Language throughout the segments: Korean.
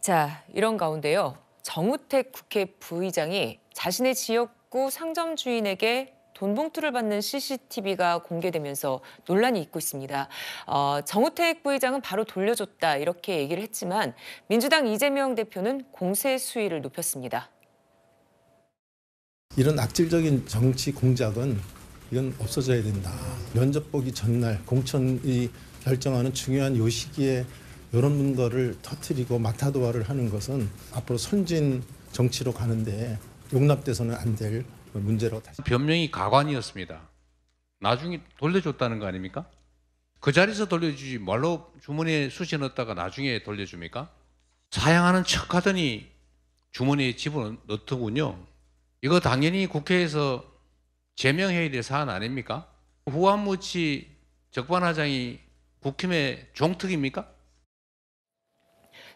자, 이런 가운데요. 정우택 국회 부의장이 자신의 지역구 상점 주인에게 돈 봉투를 받는 CCTV가 공개되면서 논란이 있고 있습니다. 어, 정우택 부의장은 바로 돌려줬다 이렇게 얘기를 했지만 민주당 이재명 대표는 공세 수위를 높였습니다. 이런 악질적인 정치 공작은 이건 없어져야 된다. 면접 보기 전날 공천이 결정하는 중요한 요 시기에 이런 거를 터뜨리고 마타도화를 하는 것은 앞으로 선진 정치로 가는데 용납돼서는 안 될문제로 다시 변명이 가관이었습니다. 나중에 돌려줬다는 거 아닙니까? 그 자리에서 돌려주지 말로 주머니에 수시 었다가 나중에 돌려줍니까? 사양하는 척 하더니 주머니에 집어넣더군요. 이거 당연히 국회에서 제명해야 될 사안 아닙니까? 후안무치 적반하장이 국힘의 종특입니까?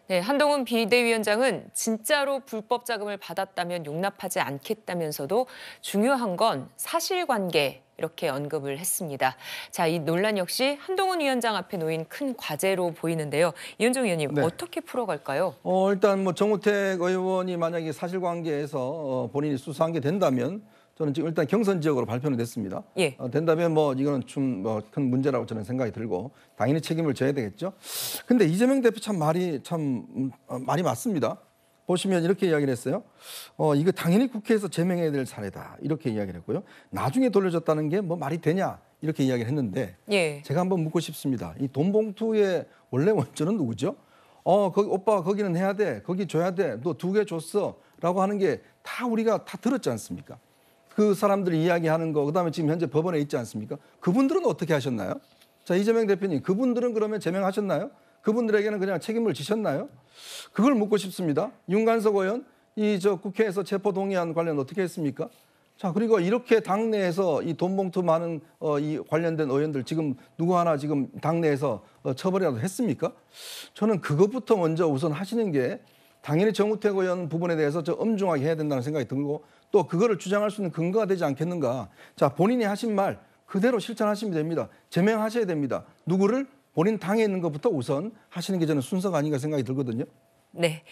네, 한동훈 비대위원장은 진짜로 불법 자금을 받았다면 용납하지 않겠다면서도 중요한 건 사실관계 이렇게 언급을 했습니다. 자, 이 논란 역시 한동훈 위원장 앞에 놓인 큰 과제로 보이는데요. 이현종 의원님 네. 어떻게 풀어갈까요? 어, 일단 뭐 정우택 의원이 만약에 사실관계에서 어, 본인이 수사한 게 된다면 저는 지금 일단 경선 지역으로 발표는 됐습니다. 예. 어, 된다면 뭐 이거는 좀큰 뭐 문제라고 저는 생각이 들고 당연히 책임을 져야 되겠죠. 근데 이재명 대표 참 말이 참 음, 어, 말이 맞습니다. 보시면 이렇게 이야기를 했어요. 어, 이거 당연히 국회에서 제명해야 될 사례다. 이렇게 이야기를 했고요. 나중에 돌려줬다는 게 뭐 말이 되냐. 이렇게 이야기를 했는데 예. 제가 한번 묻고 싶습니다. 이 돈봉투의 원래 원조는 누구죠? 어, 거기 오빠 거기는 해야 돼. 거기 줘야 돼. 너 두 개 줬어. 라고 하는 게 다 우리가 다 들었지 않습니까? 그 사람들이 이야기하는 거, 그 다음에 지금 현재 법원에 있지 않습니까? 그분들은 어떻게 하셨나요? 자, 이재명 대표님, 그분들은 그러면 제명하셨나요? 그분들에게는 그냥 책임을 지셨나요? 그걸 묻고 싶습니다. 윤관석 의원, 이 저 국회에서 체포동의안 관련 어떻게 했습니까? 자, 그리고 이렇게 당내에서 이 돈봉투 많은 어, 이 관련된 의원들 지금 누구 하나 지금 당내에서 어, 처벌이라도 했습니까? 저는 그것부터 먼저 우선 하시는 게 당연히 정우택 의원 부분에 대해서 저 엄중하게 해야 된다는 생각이 들고 또 그거를 주장할 수 있는 근거가 되지 않겠는가. 자, 본인이 하신 말 그대로 실천하시면 됩니다. 제명하셔야 됩니다. 누구를 본인 당에 있는 것부터 우선 하시는 게 저는 순서가 아닌가 생각이 들거든요. 네.